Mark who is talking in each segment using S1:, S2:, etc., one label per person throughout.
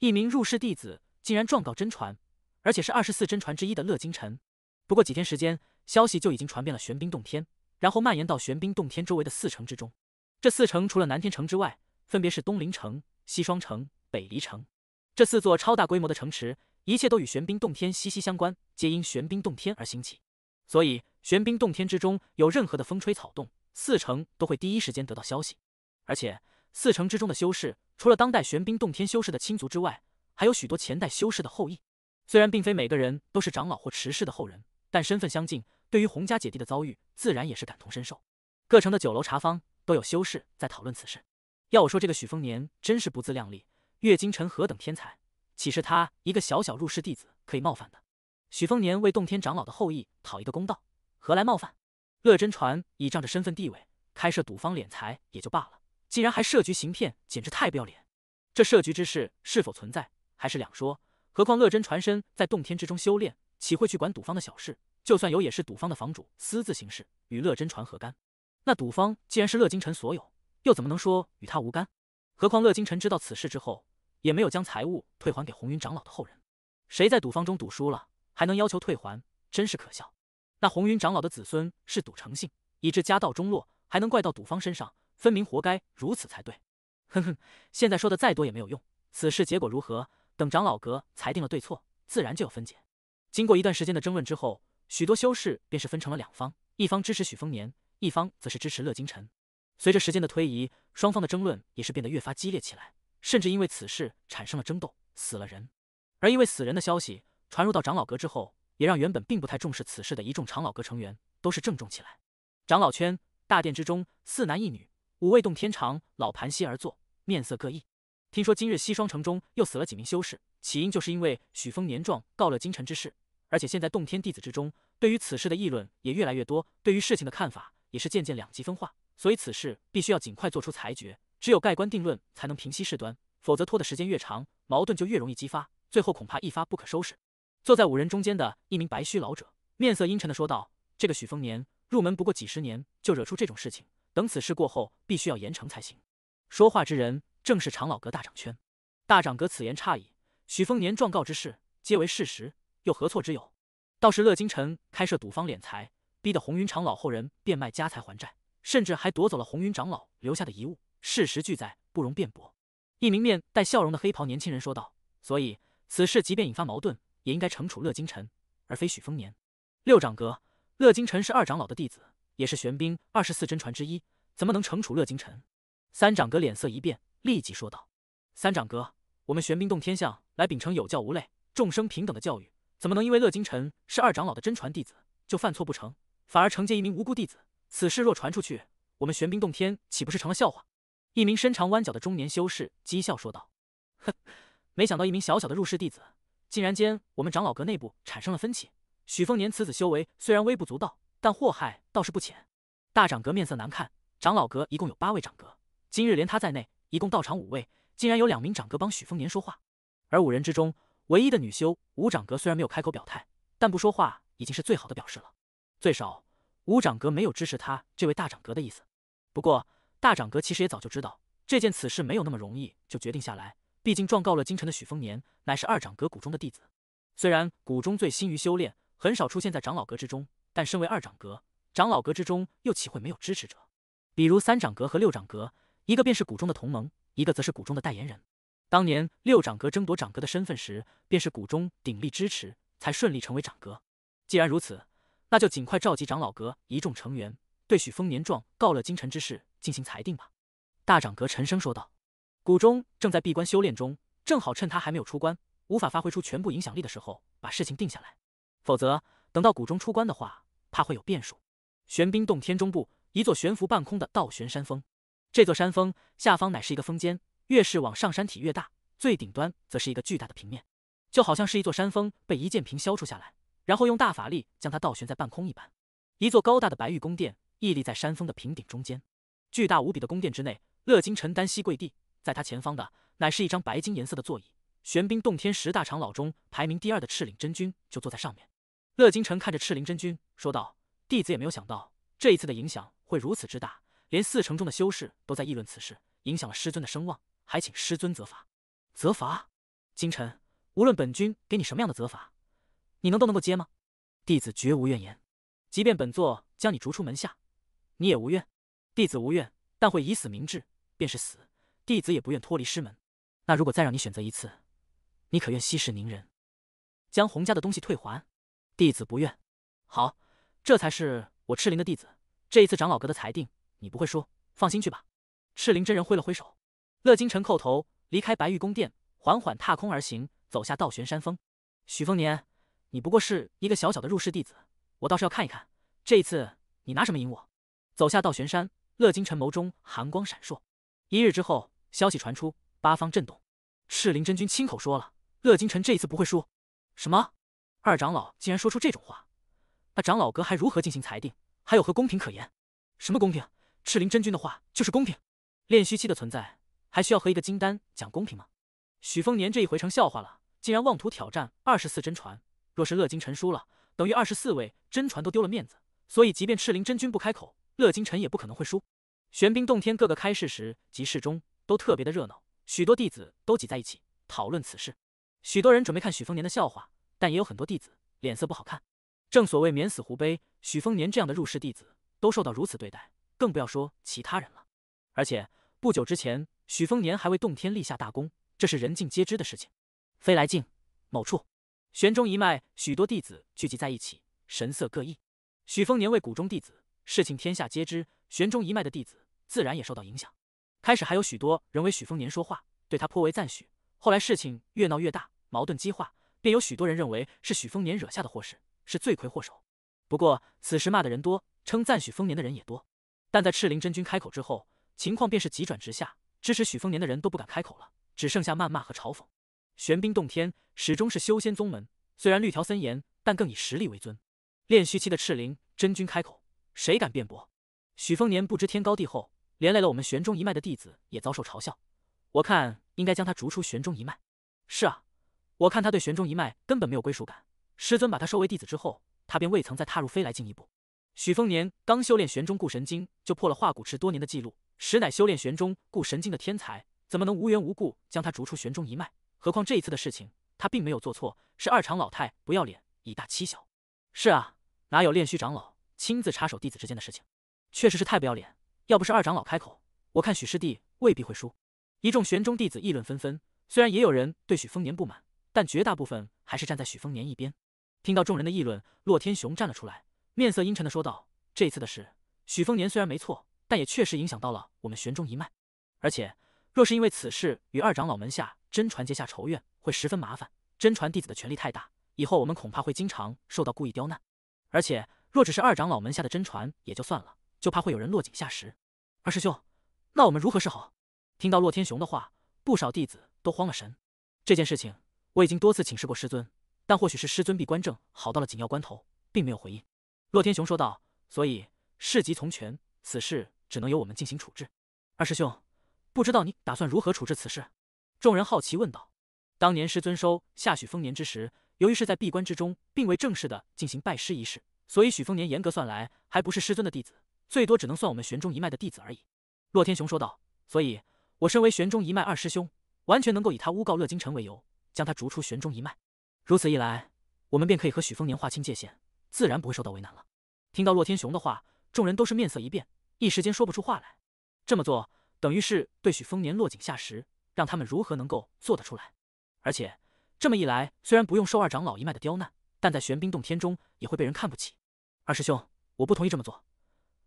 S1: 一名入室弟子竟然状告真传，而且是二十四真传之一的乐金尘。不过几天时间，消息就已经传遍了玄冰洞天，然后蔓延到玄冰洞天周围的四城之中。这四城除了南天城之外，分别是东陵城、西双城、北离城。这四座超大规模的城池，一切都与玄冰洞天息息相关，皆因玄冰洞天而兴起。所以，玄冰洞天之中有任何的风吹草动，四城都会第一时间得到消息，而且。四城之中的修士，除了当代玄冰洞天修士的亲族之外，还有许多前代修士的后裔。虽然并非每个人都是长老或池氏的后人，但身份相近，对于洪家姐弟的遭遇，自然也是感同身受。各城的酒楼、茶坊都有修士在讨论此事。要我说，这个许丰年真是不自量力。岳金城何等天才，岂是他一个小小入室弟子可以冒犯的？许丰年为洞天长老的后裔讨一个公道，何来冒犯？乐真传倚仗着身份地位，开设赌坊敛财也就罢了。竟然还设局行骗，简直太不要脸！这设局之事是否存在，还是两说。何况乐真传身在洞天之中修炼，岂会去管赌方的小事？就算有，也是赌方的房主私自行事，与乐真传何干？那赌方既然是乐金臣所有，又怎么能说与他无干？何况乐金臣知道此事之后，也没有将财物退还给红云长老的后人。谁在赌方中赌输了，还能要求退还？真是可笑！那红云长老的子孙是赌成性，以致家道中落，还能怪到赌方身上？分明活该如此才对，哼哼！现在说的再多也没有用。此事结果如何？等长老阁裁定了对错，自然就有分解。经过一段时间的争论之后，许多修士便是分成了两方：一方支持许丰年，一方则是支持乐金晨。随着时间的推移，双方的争论也是变得越发激烈起来，甚至因为此事产生了争斗，死了人。而因为死人的消息传入到长老阁之后，也让原本并不太重视此事的一众长老阁成员都是郑重起来。长老圈大殿之中，四男一女。五位洞天长老盘膝而坐，面色各异。听说今日西双城中又死了几名修士，起因就是因为许峰年状告了金城之事。而且现在洞天弟子之中，对于此事的议论也越来越多，对于事情的看法也是渐渐两极分化。所以此事必须要尽快做出裁决，只有盖棺定论才能平息事端，否则拖的时间越长，矛盾就越容易激发，最后恐怕一发不可收拾。坐在五人中间的一名白须老者，面色阴沉的说道：“这个许丰年入门不过几十年，就惹出这种事情。”等此事过后，必须要严惩才行。说话之人正是长老阁大掌圈。大掌阁此言差矣，许丰年状告之事皆为事实，又何错之有？倒是乐金臣开设赌坊敛财，逼得红云长老后人变卖家财还债，甚至还夺走了红云长老留下的遗物，事实俱在，不容辩驳。一名面带笑容的黑袍年轻人说道：“所以此事即便引发矛盾，也应该惩处乐金臣，而非许丰年。”六掌阁乐金臣是二长老的弟子。也是玄冰二十四真传之一，怎么能惩处乐金尘？三掌阁脸色一变，立即说道：“三掌阁，我们玄冰洞天向来秉承有教无类、众生平等的教育，怎么能因为乐金尘是二长老的真传弟子就犯错不成？反而惩戒一名无辜弟子？此事若传出去，我们玄冰洞天岂不是成了笑话？”一名身长弯角的中年修士讥笑说道：“哼，没想到一名小小的入室弟子，竟然间我们长老阁内部产生了分歧。许凤年此子修为虽然微不足道。”但祸害倒是不浅，大掌阁面色难看。长老阁一共有八位掌阁，今日连他在内，一共到场五位，竟然有两名掌阁帮许丰年说话。而五人之中，唯一的女修五掌阁虽然没有开口表态，但不说话已经是最好的表示了。最少五掌阁没有支持他这位大掌阁的意思。不过大掌阁其实也早就知道，这件此事没有那么容易就决定下来。毕竟状告了京城的许丰年乃是二掌阁谷中的弟子，虽然谷中醉心于修炼，很少出现在长老阁之中。但身为二长阁长老阁之中，又岂会没有支持者？比如三长阁和六长阁，一个便是谷中的同盟，一个则是谷中的代言人。当年六长阁争夺长阁的身份时，便是谷中鼎力支持，才顺利成为长阁。既然如此，那就尽快召集长老阁一众成员，对许峰年状告了京城之事进行裁定吧。大长阁沉声说道：“谷中正在闭关修炼中，正好趁他还没有出关，无法发挥出全部影响力的时候，把事情定下来。否则，等到谷中出关的话。”怕会有变数。玄冰洞天中部，一座悬浮半空的倒悬山峰。这座山峰下方乃是一个峰尖，越是往上山体越大，最顶端则是一个巨大的平面，就好像是一座山峰被一剑平消除下来，然后用大法力将它倒悬在半空一般。一座高大的白玉宫殿屹立在山峰的平顶中间，巨大无比的宫殿之内，乐金晨单膝跪地，在他前方的乃是一张白金颜色的座椅。玄冰洞天十大长老中排名第二的赤岭真君就坐在上面。乐金城看着赤灵真君说道：“弟子也没有想到这一次的影响会如此之大，连四城中的修士都在议论此事，影响了师尊的声望，还请师尊责罚。责罚金晨，无论本君给你什么样的责罚，你能都能够接吗？弟子绝无怨言，即便本座将你逐出门下，你也无怨。弟子无怨，但会以死明志，便是死，弟子也不愿脱离师门。那如果再让你选择一次，你可愿息事宁人，将洪家的东西退还？”弟子不愿。好，这才是我赤灵的弟子。这一次长老阁的裁定，你不会输，放心去吧。赤灵真人挥了挥手，乐金城叩头离开白玉宫殿，缓缓踏空而行，走下道玄山峰。许丰年，你不过是一个小小的入室弟子，我倒是要看一看，这一次你拿什么赢我？走下道玄山，乐金城眸中寒光闪烁。一日之后，消息传出，八方震动。赤灵真君亲口说了，乐金城这一次不会输。什么？二长老竟然说出这种话，那长老阁还如何进行裁定？还有何公平可言？什么公平？赤灵真君的话就是公平。练虚期的存在还需要和一个金丹讲公平吗？许丰年这一回成笑话了，竟然妄图挑战二十四真传。若是乐金晨输了，等于二十四位真传都丢了面子。所以即便赤灵真君不开口，乐金晨也不可能会输。玄冰洞天各个开市时及市中都特别的热闹，许多弟子都挤在一起讨论此事。许多人准备看许丰年的笑话。但也有很多弟子脸色不好看。正所谓免死狐悲，许丰年这样的入室弟子都受到如此对待，更不要说其他人了。而且不久之前，许丰年还为洞天立下大功，这是人尽皆知的事情。飞来镜，某处，玄中一脉许多弟子聚集在一起，神色各异。许丰年为谷中弟子，事情天下皆知，玄中一脉的弟子自然也受到影响。开始还有许多人为许丰年说话，对他颇为赞许，后来事情越闹越大，矛盾激化。便有许多人认为是许丰年惹下的祸事，是罪魁祸首。不过此时骂的人多，称赞许丰年的人也多。但在赤灵真君开口之后，情况便是急转直下，支持许丰年的人都不敢开口了，只剩下谩骂和嘲讽。玄冰洞天始终是修仙宗门，虽然律条森严，但更以实力为尊。炼虚期的赤灵真君开口，谁敢辩驳？许丰年不知天高地厚，连累了我们玄中一脉的弟子，也遭受嘲笑。我看应该将他逐出玄中一脉。是啊。我看他对玄中一脉根本没有归属感，师尊把他收为弟子之后，他便未曾再踏入飞来境一步。许丰年刚修炼玄中固神经就破了化骨池多年的记录，实乃修炼玄中固神经的天才，怎么能无缘无故将他逐出玄中一脉？何况这一次的事情他并没有做错，是二长老太不要脸，以大欺小。是啊，哪有炼虚长老亲自插手弟子之间的事情？确实是太不要脸。要不是二长老开口，我看许师弟未必会输。一众玄中弟子议论纷纷，虽然也有人对许丰年不满。但绝大部分还是站在许丰年一边。听到众人的议论，洛天雄站了出来，面色阴沉的说道：“这次的事，许丰年虽然没错，但也确实影响到了我们玄中一脉。而且若是因为此事与二长老门下真传结下仇怨，会十分麻烦。真传弟子的权力太大，以后我们恐怕会经常受到故意刁难。而且若只是二长老门下的真传也就算了，就怕会有人落井下石。二师兄，那我们如何是好？”听到洛天雄的话，不少弟子都慌了神。这件事情。我已经多次请示过师尊，但或许是师尊闭关正好到了紧要关头，并没有回应。洛天雄说道：“所以事急从权，此事只能由我们进行处置。”二师兄，不知道你打算如何处置此事？众人好奇问道。当年师尊收下许丰年之时，由于是在闭关之中，并未正式的进行拜师仪式，所以许丰年严格算来还不是师尊的弟子，最多只能算我们玄中一脉的弟子而已。洛天雄说道：“所以，我身为玄中一脉二师兄，完全能够以他诬告乐金城为由。”将他逐出玄中一脉，如此一来，我们便可以和许丰年划清界限，自然不会受到为难了。听到洛天雄的话，众人都是面色一变，一时间说不出话来。这么做等于是对许丰年落井下石，让他们如何能够做得出来？而且这么一来，虽然不用受二长老一脉的刁难，但在玄冰洞天中也会被人看不起。二师兄，我不同意这么做，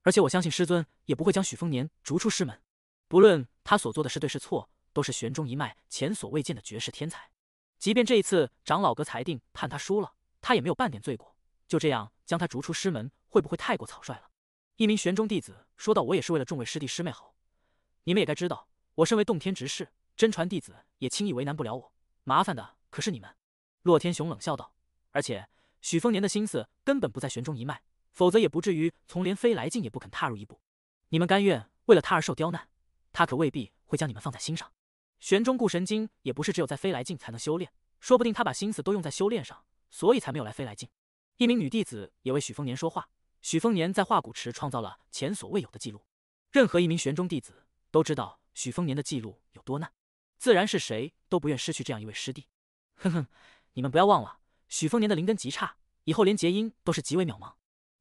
S1: 而且我相信师尊也不会将许丰年逐出师门。不论他所做的是对是错，都是玄中一脉前所未见的绝世天才。即便这一次长老阁裁定判他输了，他也没有半点罪过。就这样将他逐出师门，会不会太过草率了？一名玄中弟子说道：“我也是为了众位师弟师妹好，你们也该知道，我身为洞天执事，真传弟子也轻易为难不了我。麻烦的可是你们。”洛天雄冷笑道：“而且许丰年的心思根本不在玄中一脉，否则也不至于从连飞来境也不肯踏入一步。你们甘愿为了他而受刁难，他可未必会将你们放在心上。”玄中固神经也不是只有在飞来境才能修炼，说不定他把心思都用在修炼上，所以才没有来飞来境。一名女弟子也为许丰年说话。许丰年在化骨池创造了前所未有的记录，任何一名玄中弟子都知道许丰年的记录有多难，自然是谁都不愿失去这样一位师弟。哼哼，你们不要忘了，许丰年的灵根极差，以后连结婴都是极为渺茫。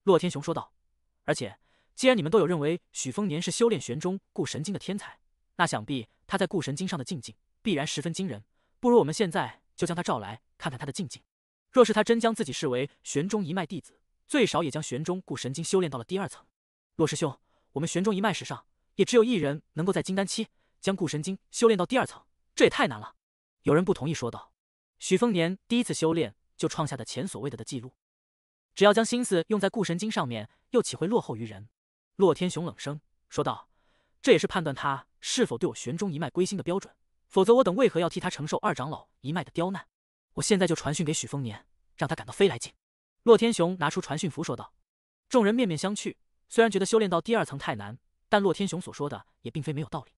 S1: 洛天雄说道。而且，既然你们都有认为许丰年是修炼玄中固神经的天才。那想必他在固神经上的境界必然十分惊人，不如我们现在就将他召来，看看他的境界。若是他真将自己视为玄中一脉弟子，最少也将玄中固神经修炼到了第二层。洛师兄，我们玄中一脉史上也只有一人能够在金丹期将固神经修炼到第二层，这也太难了。有人不同意说道。许丰年第一次修炼就创下的前所未有的记录，只要将心思用在固神经上面，又岂会落后于人？洛天雄冷声说道。这也是判断他是否对我玄中一脉归心的标准，否则我等为何要替他承受二长老一脉的刁难？我现在就传讯给许丰年，让他感到飞来劲。洛天雄拿出传讯符说道。众人面面相觑，虽然觉得修炼到第二层太难，但洛天雄所说的也并非没有道理。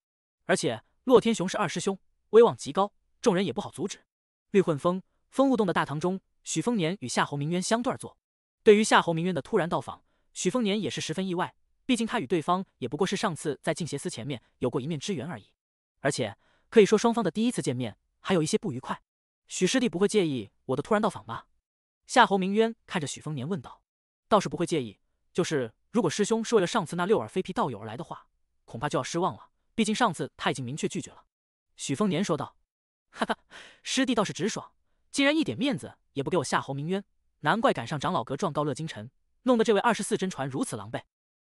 S1: 而且洛天雄是二师兄，威望极高，众人也不好阻止。绿混风风雾洞的大堂中，许丰年与夏侯明渊相对而坐。对于夏侯明渊的突然到访，许丰年也是十分意外。毕竟他与对方也不过是上次在静邪司前面有过一面之缘而已，而且可以说双方的第一次见面还有一些不愉快。许师弟不会介意我的突然到访吧？夏侯明渊看着许丰年问道。倒是不会介意，就是如果师兄是为了上次那六耳飞皮道友而来的话，恐怕就要失望了。毕竟上次他已经明确拒绝了。许丰年说道。哈哈，师弟倒是直爽，竟然一点面子也不给我夏侯明渊，难怪赶上长老阁状告乐金尘，弄得这位二十四真传如此狼狈。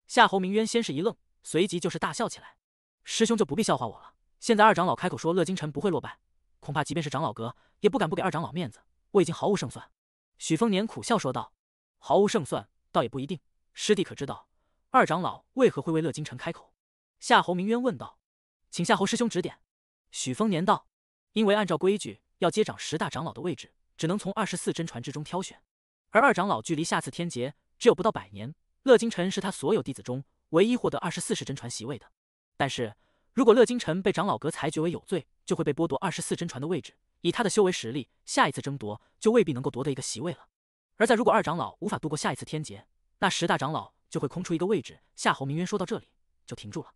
S1: 夏侯明渊先是一愣，随即就是大笑起来。师兄就不必笑话我了。现在二长老开口说乐金城不会落败，恐怕即便是长老阁也不敢不给二长老面子。我已经毫无胜算。”许风年苦笑说道，“毫无胜算，倒也不一定。师弟可知道二长老为何会为乐金城开口？”夏侯明渊问道。“请夏侯师兄指点。”许风年道，“因为按照规矩，要接掌十大长老的位置，只能从二十四真传之中挑选。而二长老距离下次天劫只有不到百年。”乐金晨是他所有弟子中唯一获得二十四世真传席位的，但是如果乐金晨被长老阁裁决为有罪，就会被剥夺二十四真传的位置。以他的修为实力，下一次争夺就未必能够夺得一个席位了。而在如果二长老无法度过下一次天劫，那十大长老就会空出一个位置。夏侯明渊说到这里就停住了，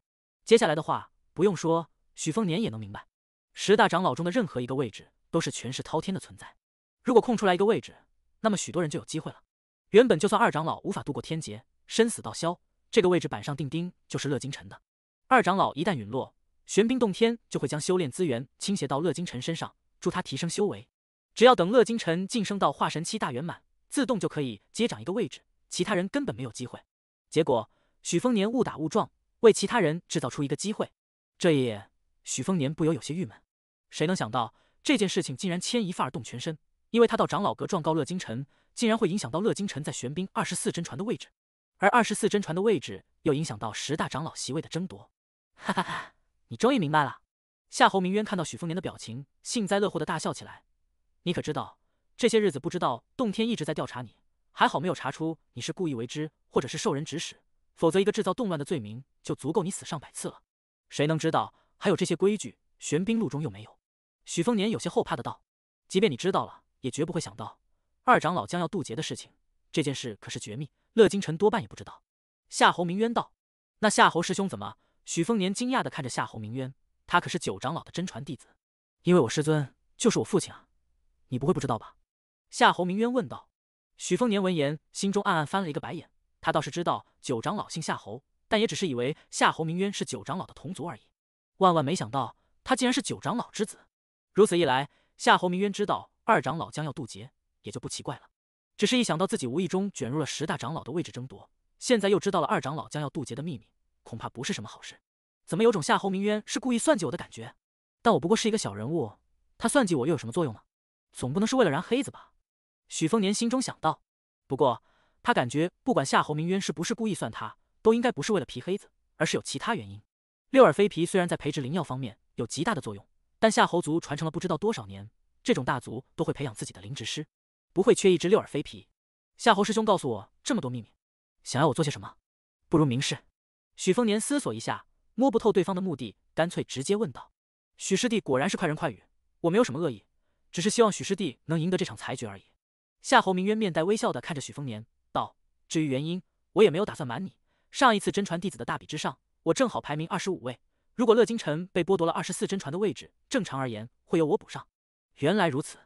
S1: 接下来的话不用说，许丰年也能明白，十大长老中的任何一个位置都是权势滔天的存在。如果空出来一个位置，那么许多人就有机会了。原本就算二长老无法度过天劫，生死道消，这个位置板上钉钉就是乐金晨的。二长老一旦陨落，玄冰洞天就会将修炼资源倾斜到乐金晨身上，助他提升修为。只要等乐金晨晋升到化神期大圆满，自动就可以接掌一个位置，其他人根本没有机会。结果许丰年误打误撞为其他人制造出一个机会，这夜，许丰年不由有些郁闷。谁能想到这件事情竟然牵一发而动全身？因为他到长老阁状告乐金晨，竟然会影响到乐金晨在玄冰二十四真传的位置。而二十四真传的位置又影响到十大长老席位的争夺。哈哈哈！你终于明白了。夏侯明渊看到许丰年的表情，幸灾乐祸的大笑起来。你可知道，这些日子不知道洞天一直在调查你，还好没有查出你是故意为之，或者是受人指使，否则一个制造动乱的罪名就足够你死上百次了。谁能知道还有这些规矩？玄冰录中又没有。许丰年有些后怕的道：“即便你知道了，也绝不会想到二长老将要渡劫的事情。这件事可是绝密。”乐金城多半也不知道。夏侯明渊道：“那夏侯师兄怎么？”许丰年惊讶的看着夏侯明渊，他可是九长老的真传弟子。因为我师尊就是我父亲啊，你不会不知道吧？”夏侯明渊问道。许丰年闻言，心中暗暗翻了一个白眼。他倒是知道九长老姓夏侯，但也只是以为夏侯明渊是九长老的同族而已。万万没想到，他竟然是九长老之子。如此一来，夏侯明渊知道二长老将要渡劫，也就不奇怪了。只是一想到自己无意中卷入了十大长老的位置争夺，现在又知道了二长老将要渡劫的秘密，恐怕不是什么好事。怎么有种夏侯明渊是故意算计我的感觉？但我不过是一个小人物，他算计我又有什么作用呢？总不能是为了燃黑子吧？许丰年心中想到。不过他感觉，不管夏侯明渊是不是故意算他，都应该不是为了皮黑子，而是有其他原因。六耳飞皮虽然在培植灵药方面有极大的作用，但夏侯族传承了不知道多少年，这种大族都会培养自己的灵植师。不会缺一只六耳飞皮，夏侯师兄告诉我这么多秘密，想要我做些什么？不如明示。许丰年思索一下，摸不透对方的目的，干脆直接问道：“许师弟果然是快人快语，我没有什么恶意，只是希望许师弟能赢得这场裁决而已。”夏侯明渊面带微笑的看着许丰年，道：“至于原因，我也没有打算瞒你。上一次真传弟子的大比之上，我正好排名二十五位。如果乐金城被剥夺了二十四真传的位置，正常而言，会由我补上。”原来如此，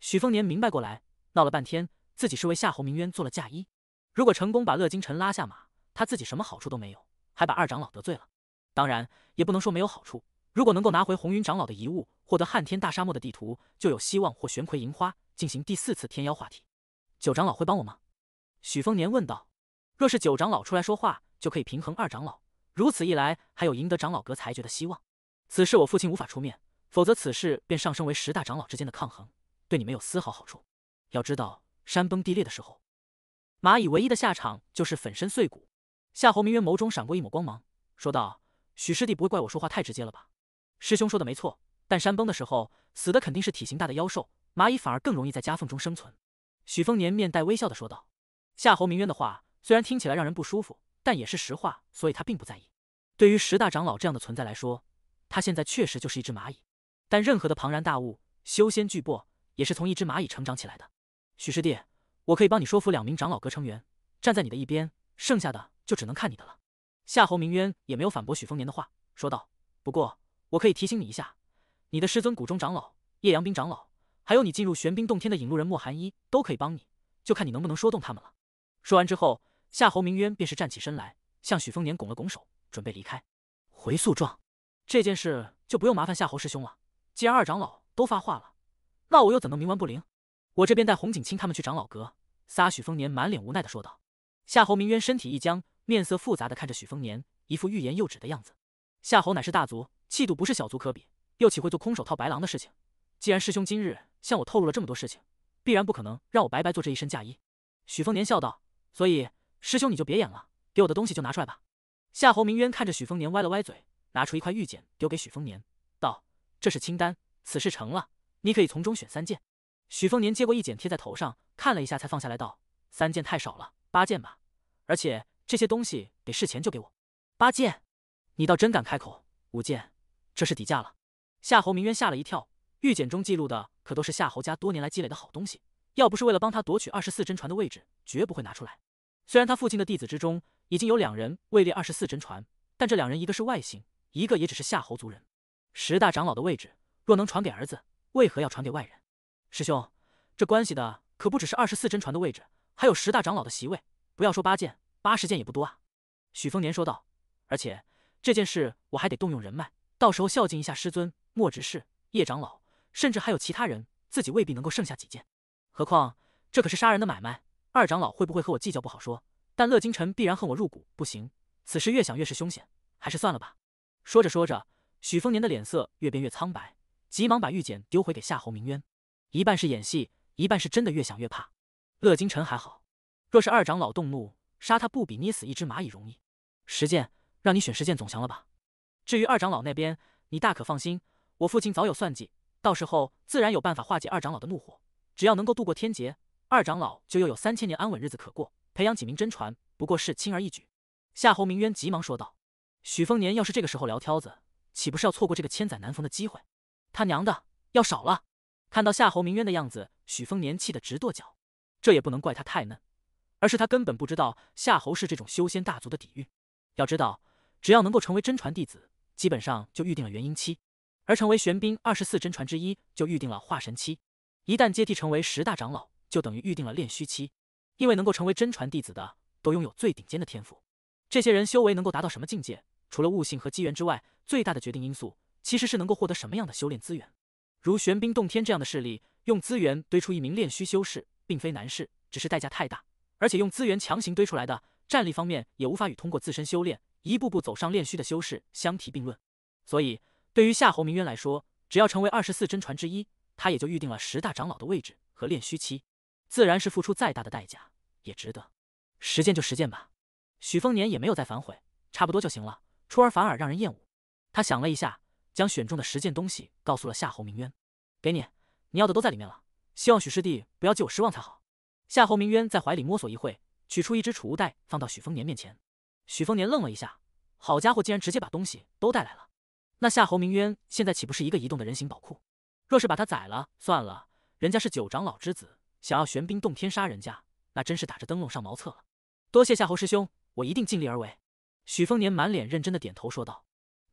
S1: 许丰年明白过来。闹了半天，自己是为夏侯明渊做了嫁衣。如果成功把乐金尘拉下马，他自己什么好处都没有，还把二长老得罪了。当然也不能说没有好处。如果能够拿回红云长老的遗物，获得汉天大沙漠的地图，就有希望获玄魁银花，进行第四次天妖化体。九长老会帮我吗？许丰年问道。若是九长老出来说话，就可以平衡二长老。如此一来，还有赢得长老阁裁决的希望。此事我父亲无法出面，否则此事便上升为十大长老之间的抗衡，对你没有丝毫好处。要知道，山崩地裂的时候，蚂蚁唯一的下场就是粉身碎骨。夏侯明渊眸中闪过一抹光芒，说道：“许师弟不会怪我说话太直接了吧？”师兄说的没错，但山崩的时候死的肯定是体型大的妖兽，蚂蚁反而更容易在夹缝中生存。”许丰年面带微笑的说道。夏侯明渊的话虽然听起来让人不舒服，但也是实话，所以他并不在意。对于十大长老这样的存在来说，他现在确实就是一只蚂蚁。但任何的庞然大物，修仙巨擘，也是从一只蚂蚁成长起来的。许师弟，我可以帮你说服两名长老阁成员站在你的一边，剩下的就只能看你的了。夏侯明渊也没有反驳许丰年的话，说道：“不过我可以提醒你一下，你的师尊谷中长老叶阳冰长老，还有你进入玄冰洞天的引路人莫寒一都可以帮你，就看你能不能说动他们了。”说完之后，夏侯明渊便是站起身来，向许丰年拱了拱手，准备离开。回诉状，这件事就不用麻烦夏侯师兄了。既然二长老都发话了，那我又怎能冥顽不灵？我这边带洪景清他们去长老阁，撒许丰年满脸无奈的说道。夏侯明渊身体一僵，面色复杂的看着许丰年，一副欲言又止的样子。夏侯乃是大族，气度不是小族可比，又岂会做空手套白狼的事情？既然师兄今日向我透露了这么多事情，必然不可能让我白白做这一身嫁衣。许丰年笑道：“所以师兄你就别演了，给我的东西就拿出来吧。”夏侯明渊看着许丰年歪了歪嘴，拿出一块玉简丢给许丰年，道：“这是清单，此事成了，你可以从中选三件。”许凤年接过一剪贴在头上，看了一下，才放下来，道：“三件太少了，八件吧。而且这些东西得事前就给我八件，你倒真敢开口五件，这是底价了。”夏侯明渊吓了一跳，玉简中记录的可都是夏侯家多年来积累的好东西，要不是为了帮他夺取二十四真传的位置，绝不会拿出来。虽然他父亲的弟子之中已经有两人位列二十四真传，但这两人一个是外姓，一个也只是夏侯族人。十大长老的位置若能传给儿子，为何要传给外人？师兄，这关系的可不只是二十四真传的位置，还有十大长老的席位。不要说八件，八十件也不多啊。许丰年说道。而且这件事我还得动用人脉，到时候孝敬一下师尊、莫执事、叶长老，甚至还有其他人，自己未必能够剩下几件。何况这可是杀人的买卖，二长老会不会和我计较不好说，但乐金城必然恨我入骨，不行。此事越想越是凶险，还是算了吧。说着说着，许丰年的脸色越变越苍白，急忙把玉简丢回给夏侯明渊。一半是演戏，一半是真的。越想越怕。乐金尘还好，若是二长老动怒，杀他不比捏死一只蚂蚁容易。实践，让你选实践总行了吧？至于二长老那边，你大可放心，我父亲早有算计，到时候自然有办法化解二长老的怒火。只要能够度过天劫，二长老就又有三千年安稳日子可过，培养几名真传不过是轻而易举。夏侯明渊急忙说道：“许丰年要是这个时候撂挑子，岂不是要错过这个千载难逢的机会？他娘的，要少了！”看到夏侯明渊的样子，许峰年气得直跺脚。这也不能怪他太嫩，而是他根本不知道夏侯氏这种修仙大族的底蕴。要知道，只要能够成为真传弟子，基本上就预定了元婴期；而成为玄冰二十四真传之一，就预定了化神期。一旦接替成为十大长老，就等于预定了炼虚期。因为能够成为真传弟子的，都拥有最顶尖的天赋。这些人修为能够达到什么境界，除了悟性和机缘之外，最大的决定因素其实是能够获得什么样的修炼资源。如玄冰洞天这样的势力，用资源堆出一名炼虚修士，并非难事，只是代价太大，而且用资源强行堆出来的，战力方面也无法与通过自身修炼，一步步走上炼虚的修士相提并论。所以，对于夏侯明渊来说，只要成为二十四真传之一，他也就预定了十大长老的位置和炼虚期，自然是付出再大的代价也值得。实践就实践吧，许丰年也没有再反悔，差不多就行了。出尔反尔让人厌恶。他想了一下。将选中的十件东西告诉了夏侯明渊，给你，你要的都在里面了。希望许师弟不要借我失望才好。夏侯明渊在怀里摸索一会，取出一只储物袋放到许丰年面前。许丰年愣了一下，好家伙，竟然直接把东西都带来了。那夏侯明渊现在岂不是一个移动的人形宝库？若是把他宰了，算了，人家是九长老之子，想要玄冰洞天杀人家，那真是打着灯笼上茅厕了。多谢夏侯师兄，我一定尽力而为。许丰年满脸认真的点头说道：“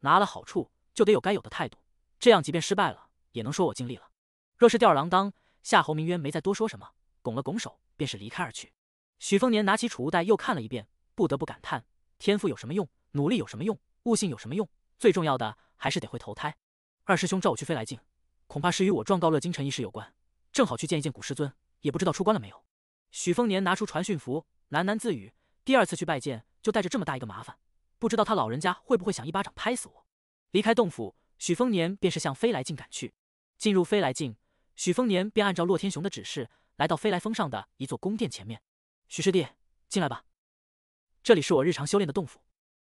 S1: 拿了好处。”就得有该有的态度，这样即便失败了，也能说我尽力了。若是吊儿郎当，夏侯明渊没再多说什么，拱了拱手，便是离开而去。许丰年拿起储物袋又看了一遍，不得不感叹：天赋有什么用？努力有什么用？悟性有什么用？最重要的还是得会投胎。二师兄召我去飞来境，恐怕是与我状告乐京城一事有关，正好去见一见古师尊，也不知道出关了没有。许丰年拿出传讯符，喃喃自语：第二次去拜见，就带着这么大一个麻烦，不知道他老人家会不会想一巴掌拍死我。离开洞府，许丰年便是向飞来境赶去。进入飞来境，许丰年便按照洛天雄的指示，来到飞来峰上的一座宫殿前面。许师弟，进来吧，这里是我日常修炼的洞府。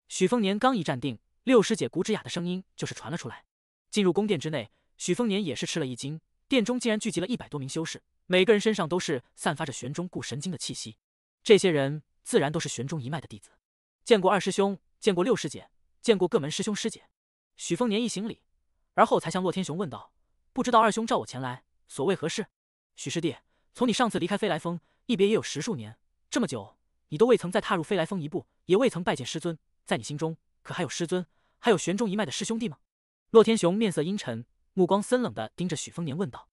S1: 许丰年刚一站定，六师姐谷之雅的声音就是传了出来。进入宫殿之内，许丰年也是吃了一惊，殿中竟然聚集了一百多名修士，每个人身上都是散发着玄中固神经的气息。这些人自然都是玄中一脉的弟子。见过二师兄，见过六师姐，见过各门师兄师姐。许丰年一行礼，而后才向洛天雄问道：“不知道二兄召我前来，所为何事？”许师弟，从你上次离开飞来峰，一别也有十数年，这么久，你都未曾再踏入飞来峰一步，也未曾拜见师尊。在你心中，可还有师尊，还有玄中一脉的师兄弟吗？”洛天雄面色阴沉，目光森冷的盯着许丰年问道。